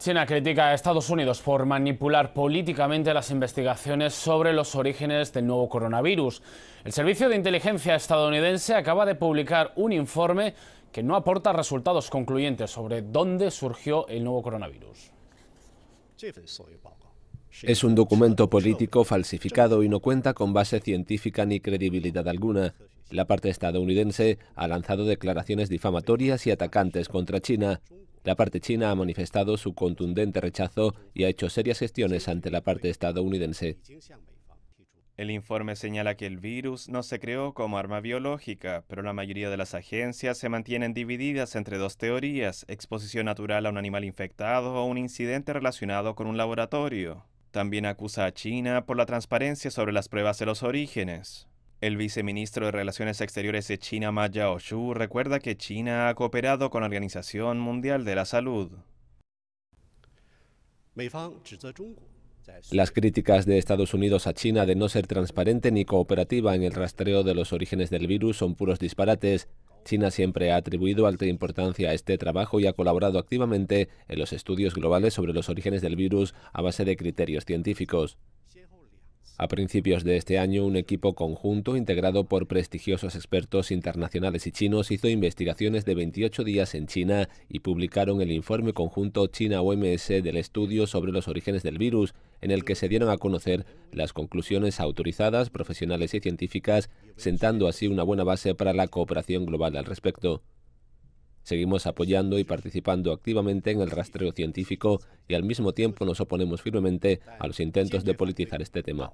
China critica a Estados Unidos por manipular políticamente las investigaciones sobre los orígenes del nuevo coronavirus. El Servicio de Inteligencia estadounidense acaba de publicar un informe que no aporta resultados concluyentes sobre dónde surgió el nuevo coronavirus. Es un documento político falsificado y no cuenta con base científica ni credibilidad alguna. La parte estadounidense ha lanzado declaraciones difamatorias y atacantes contra China. La parte china ha manifestado su contundente rechazo y ha hecho serias gestiones ante la parte estadounidense. El informe señala que el virus no se creó como arma biológica, pero la mayoría de las agencias se mantienen divididas entre dos teorías, exposición natural a un animal infectado o un incidente relacionado con un laboratorio. También acusa a China por la transparencia sobre las pruebas de los orígenes. El viceministro de Relaciones Exteriores de China, Ma Yao-shu, recuerda que China ha cooperado con la Organización Mundial de la Salud. Las críticas de Estados Unidos a China de no ser transparente ni cooperativa en el rastreo de los orígenes del virus son puros disparates. China siempre ha atribuido alta importancia a este trabajo y ha colaborado activamente en los estudios globales sobre los orígenes del virus a base de criterios científicos. A principios de este año, un equipo conjunto integrado por prestigiosos expertos internacionales y chinos hizo investigaciones de 28 días en China y publicaron el informe conjunto China-OMS del estudio sobre los orígenes del virus, en el que se dieron a conocer las conclusiones autorizadas, profesionales y científicas, sentando así una buena base para la cooperación global al respecto. Seguimos apoyando y participando activamente en el rastreo científico y al mismo tiempo nos oponemos firmemente a los intentos de politizar este tema.